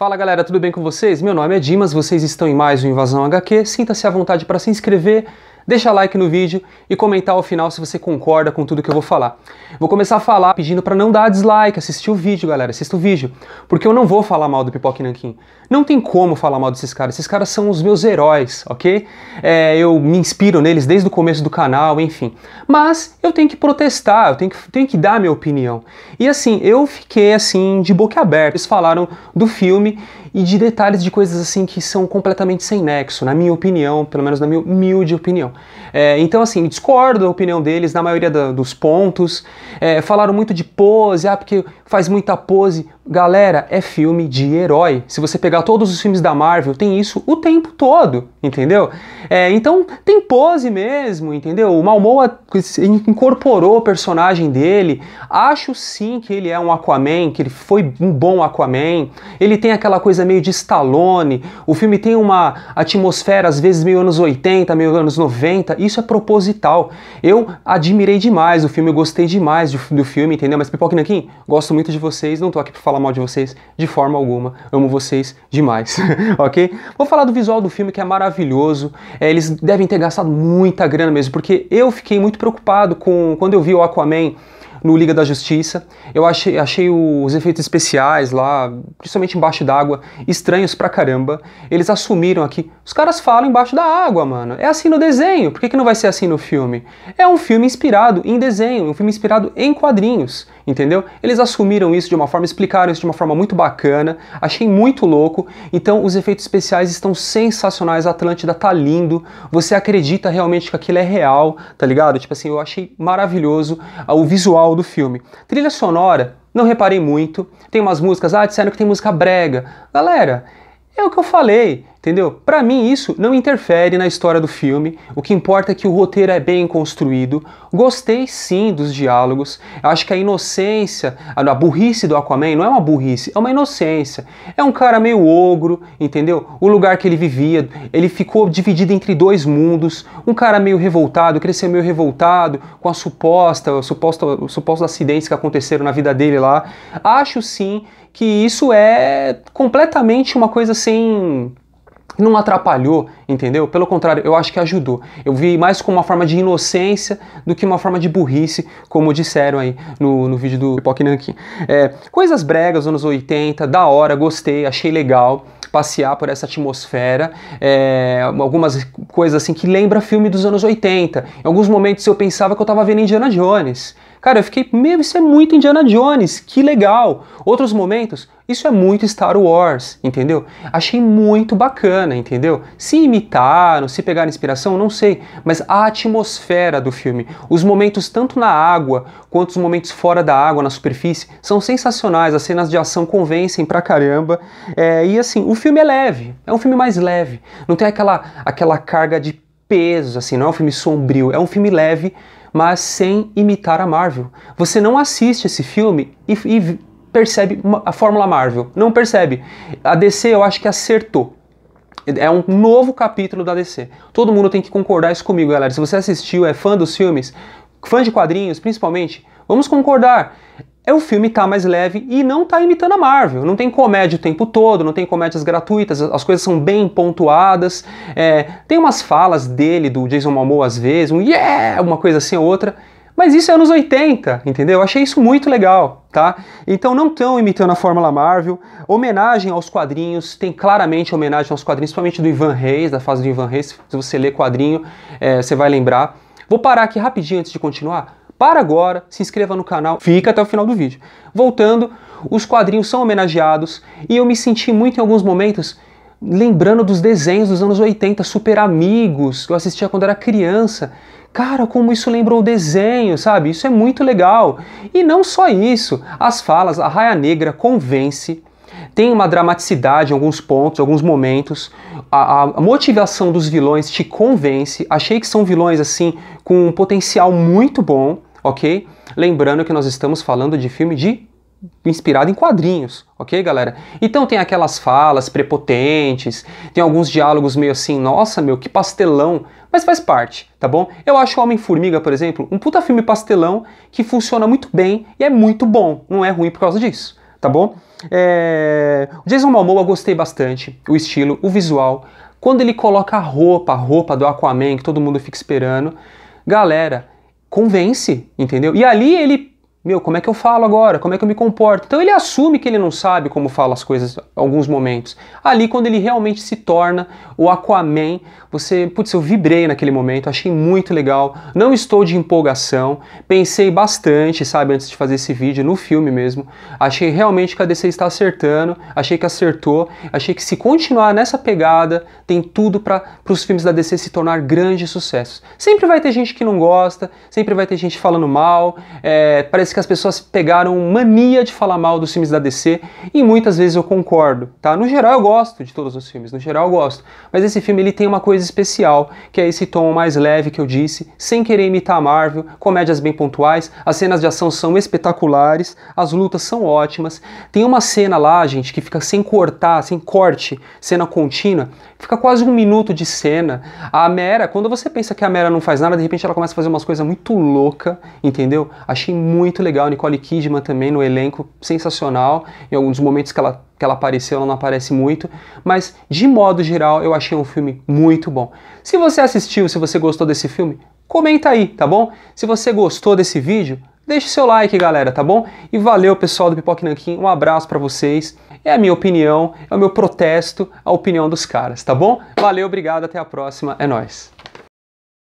Fala galera, tudo bem com vocês? Meu nome é Dimas, vocês estão em mais um Invasão HQ. Sinta-se à vontade para se inscrever, deixa like no vídeo e comentar ao final se você concorda com tudo que eu vou falar. Vou começar a falar pedindo para não dar dislike, assistir o vídeo, galera, assista o vídeo, porque eu não vou falar mal do Pipoca e Nanquim. Não tem como falar mal desses caras, esses caras são os meus heróis, ok? É, eu me inspiro neles desde o começo do canal, enfim. Mas eu tenho que protestar, eu tenho que, tenho que dar minha opinião. E assim, eu fiquei assim, de boca aberta. Eles falaram do filme e de detalhes de coisas assim que são completamente sem nexo, na minha opinião, pelo menos na minha humilde opinião. É, então, assim, discordo da opinião deles na maioria da, dos pontos. É, falaram muito de pose, ah, porque faz muita pose. Galera, é filme de herói. Se você pegar todos os filmes da Marvel, tem isso o tempo todo, entendeu? É, então tem pose mesmo, entendeu? O Malmoa incorporou o personagem dele. Acho sim que ele é um Aquaman, que ele foi um bom Aquaman. Ele tem aquela coisa meio de Stallone. O filme tem uma atmosfera, às vezes, meio anos 80, meio anos 90. Isso é proposital. Eu admirei demais o filme, eu gostei demais do, filme, entendeu? Mas Pipoca Nanquim, gosto muito de vocês, não tô aqui pra falar mal de vocês de forma alguma. Amo vocês demais, ok? Vou falar do visual do filme que é maravilhoso. É, eles devem ter gastado muita grana mesmo, porque eu fiquei muito preocupado com quando eu vi o Aquaman no Liga da Justiça. Eu achei, achei os efeitos especiais lá, principalmente embaixo d'água, estranhos pra caramba. Eles assumiram aqui. Os caras falam embaixo da água, mano. É assim no desenho. Por que, que não vai ser assim no filme? É um filme inspirado em desenho, um filme inspirado em quadrinhos, entendeu? Eles assumiram isso de uma forma, explicaram isso de uma forma muito bacana. Achei muito louco. Então, os efeitos especiais estão sensacionais. A Atlântida tá lindo. Você acredita realmente que aquilo é real, tá ligado? Tipo assim, eu achei maravilhoso o visual visual do filme. Trilha sonora, não reparei muito. Tem umas músicas, ah, disseram que tem música brega. Galera, é o que eu falei, entendeu? Para mim isso não interfere na história do filme. O que importa é que o roteiro é bem construído. Gostei sim dos diálogos. Acho que a inocência, a burrice do Aquaman não é uma burrice, é uma inocência. É um cara meio ogro, entendeu? O lugar que ele vivia, ele ficou dividido entre dois mundos. Um cara meio revoltado, cresceu meio revoltado com a suposta, o suposto, o suposto acidentes que aconteceram na vida dele lá. Acho sim que isso é completamente uma coisa sem assim, não atrapalhou, entendeu? Pelo contrário, eu acho que ajudou. Eu vi mais como uma forma de inocência do que uma forma de burrice, como disseram aí no, no vídeo do Pocknankin. É, coisas bregas, anos 80, da hora, gostei, achei legal passear por essa atmosfera, é, algumas coisas assim que lembra filme dos anos 80. Em alguns momentos eu pensava que eu estava vendo Indiana Jones, Cara, eu fiquei, meu, isso é muito Indiana Jones, que legal. Outros momentos, isso é muito Star Wars, entendeu? Achei muito bacana, entendeu? Se imitaram, se pegaram inspiração, não sei, mas a atmosfera do filme, os momentos tanto na água quanto os momentos fora da água, na superfície, são sensacionais. As cenas de ação convencem pra caramba. É, e assim, o filme é leve, é um filme mais leve. Não tem aquela, aquela carga de peso, assim, não é um filme sombrio, é um filme leve mas sem imitar a Marvel. Você não assiste esse filme e, e percebe a fórmula Marvel. Não percebe. A DC eu acho que acertou. É um novo capítulo da DC. Todo mundo tem que concordar isso comigo, galera. Se você assistiu, é fã dos filmes, fã de quadrinhos principalmente, vamos concordar é o filme tá mais leve e não tá imitando a Marvel. Não tem comédia o tempo todo, não tem comédias gratuitas, as coisas são bem pontuadas. É, tem umas falas dele, do Jason Momoa às vezes, um yeah, uma coisa assim ou outra. Mas isso é anos 80, entendeu? Eu achei isso muito legal, tá? Então não estão imitando a Fórmula Marvel. Homenagem aos quadrinhos, tem claramente homenagem aos quadrinhos, principalmente do Ivan Reis, da fase do Ivan Reis. Se você ler quadrinho, é, você vai lembrar. Vou parar aqui rapidinho antes de continuar para agora, se inscreva no canal, fica até o final do vídeo. Voltando, os quadrinhos são homenageados e eu me senti muito em alguns momentos lembrando dos desenhos dos anos 80, Super Amigos, que eu assistia quando era criança. Cara, como isso lembrou o desenho, sabe? Isso é muito legal. E não só isso, as falas, a Raia Negra convence, tem uma dramaticidade em alguns pontos, alguns momentos. A, a, motivação dos vilões te convence. Achei que são vilões assim com um potencial muito bom ok? Lembrando que nós estamos falando de filme de inspirado em quadrinhos, ok, galera? Então tem aquelas falas prepotentes, tem alguns diálogos meio assim, nossa, meu, que pastelão, mas faz parte, tá bom? Eu acho o Homem-Formiga, por exemplo, um puta filme pastelão que funciona muito bem e é muito bom, não é ruim por causa disso, tá bom? É... O Jason Momoa eu gostei bastante, o estilo, o visual, quando ele coloca a roupa, a roupa do Aquaman que todo mundo fica esperando, galera, convence, entendeu? E ali ele meu, como é que eu falo agora? Como é que eu me comporto? Então ele assume que ele não sabe como fala as coisas em alguns momentos. Ali, quando ele realmente se torna o Aquaman, você, putz, eu vibrei naquele momento, achei muito legal. Não estou de empolgação, pensei bastante, sabe, antes de fazer esse vídeo, no filme mesmo. Achei realmente que a DC está acertando, achei que acertou, achei que se continuar nessa pegada, tem tudo para os filmes da DC se tornar grandes sucessos. Sempre vai ter gente que não gosta, sempre vai ter gente falando mal, é, parece parece que as pessoas pegaram mania de falar mal dos filmes da DC e muitas vezes eu concordo, tá? No geral eu gosto de todos os filmes, no geral eu gosto, mas esse filme ele tem uma coisa especial, que é esse tom mais leve que eu disse, sem querer imitar a Marvel, comédias bem pontuais, as cenas de ação são espetaculares, as lutas são ótimas. Tem uma cena lá, gente, que fica sem cortar, sem corte, cena contínua, fica quase um minuto de cena. A Mera, quando você pensa que a Mera não faz nada, de repente ela começa a fazer umas coisas muito louca, entendeu? Achei muito muito legal. Nicole Kidman também no elenco, sensacional. Em alguns momentos que ela, que ela apareceu, ela não aparece muito. Mas, de modo geral, eu achei um filme muito bom. Se você assistiu, se você gostou desse filme, comenta aí, tá bom? Se você gostou desse vídeo, deixe seu like, galera, tá bom? E valeu, pessoal do Pipoque Nanquim, um abraço para vocês. É a minha opinião, é o meu protesto, a opinião dos caras, tá bom? Valeu, obrigado, até a próxima, é nós.